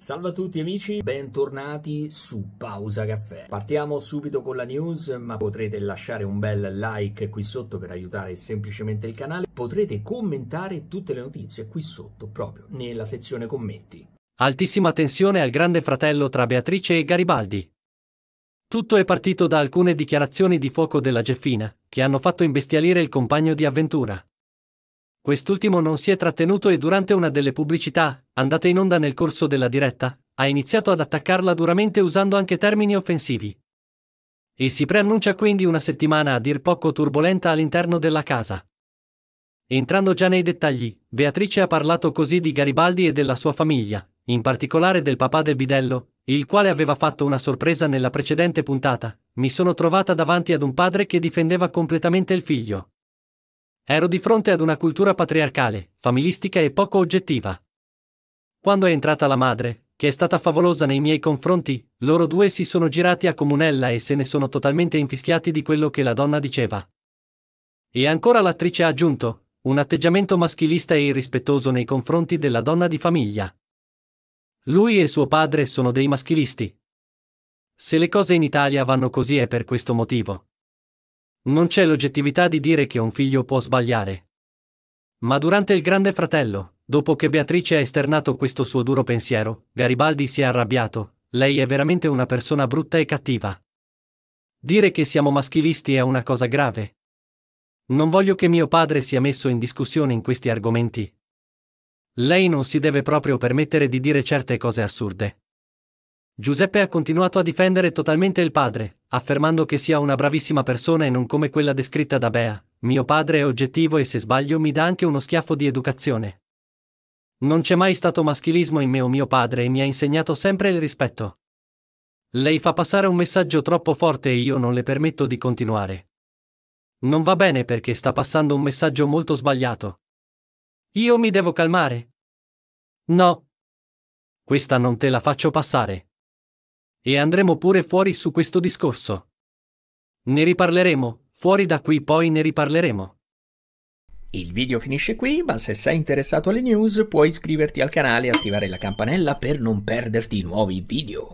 Salve a tutti amici, bentornati su Pausa Caffè. Partiamo subito con la news, ma potrete lasciare un bel like qui sotto per aiutare semplicemente il canale. Potrete commentare tutte le notizie qui sotto, proprio nella sezione commenti. Altissima tensione al grande fratello tra Beatrice e Garibaldi. Tutto è partito da alcune dichiarazioni di fuoco della Geffina, che hanno fatto imbestialire il compagno di avventura. Quest'ultimo non si è trattenuto e durante una delle pubblicità, andate in onda nel corso della diretta, ha iniziato ad attaccarla duramente usando anche termini offensivi. E si preannuncia quindi una settimana a dir poco turbolenta all'interno della casa. Entrando già nei dettagli, Beatrice ha parlato così di Garibaldi e della sua famiglia, in particolare del papà del bidello, il quale aveva fatto una sorpresa nella precedente puntata. Mi sono trovata davanti ad un padre che difendeva completamente il figlio. Ero di fronte ad una cultura patriarcale, familistica e poco oggettiva. Quando è entrata la madre, che è stata favolosa nei miei confronti, loro due si sono girati a comunella e se ne sono totalmente infischiati di quello che la donna diceva. E ancora l'attrice ha aggiunto, un atteggiamento maschilista e irrispettoso nei confronti della donna di famiglia. Lui e suo padre sono dei maschilisti. Se le cose in Italia vanno così è per questo motivo. Non c'è l'oggettività di dire che un figlio può sbagliare. Ma durante il Grande Fratello, dopo che Beatrice ha esternato questo suo duro pensiero, Garibaldi si è arrabbiato, lei è veramente una persona brutta e cattiva. Dire che siamo maschilisti è una cosa grave. Non voglio che mio padre sia messo in discussione in questi argomenti. Lei non si deve proprio permettere di dire certe cose assurde. Giuseppe ha continuato a difendere totalmente il padre, affermando che sia una bravissima persona e non come quella descritta da Bea. Mio padre è oggettivo e se sbaglio mi dà anche uno schiaffo di educazione. Non c'è mai stato maschilismo in me o mio padre e mi ha insegnato sempre il rispetto. Lei fa passare un messaggio troppo forte e io non le permetto di continuare. Non va bene perché sta passando un messaggio molto sbagliato. Io mi devo calmare. No. Questa non te la faccio passare. E andremo pure fuori su questo discorso. Ne riparleremo, fuori da qui poi ne riparleremo. Il video finisce qui, ma se sei interessato alle news puoi iscriverti al canale e attivare la campanella per non perderti nuovi video.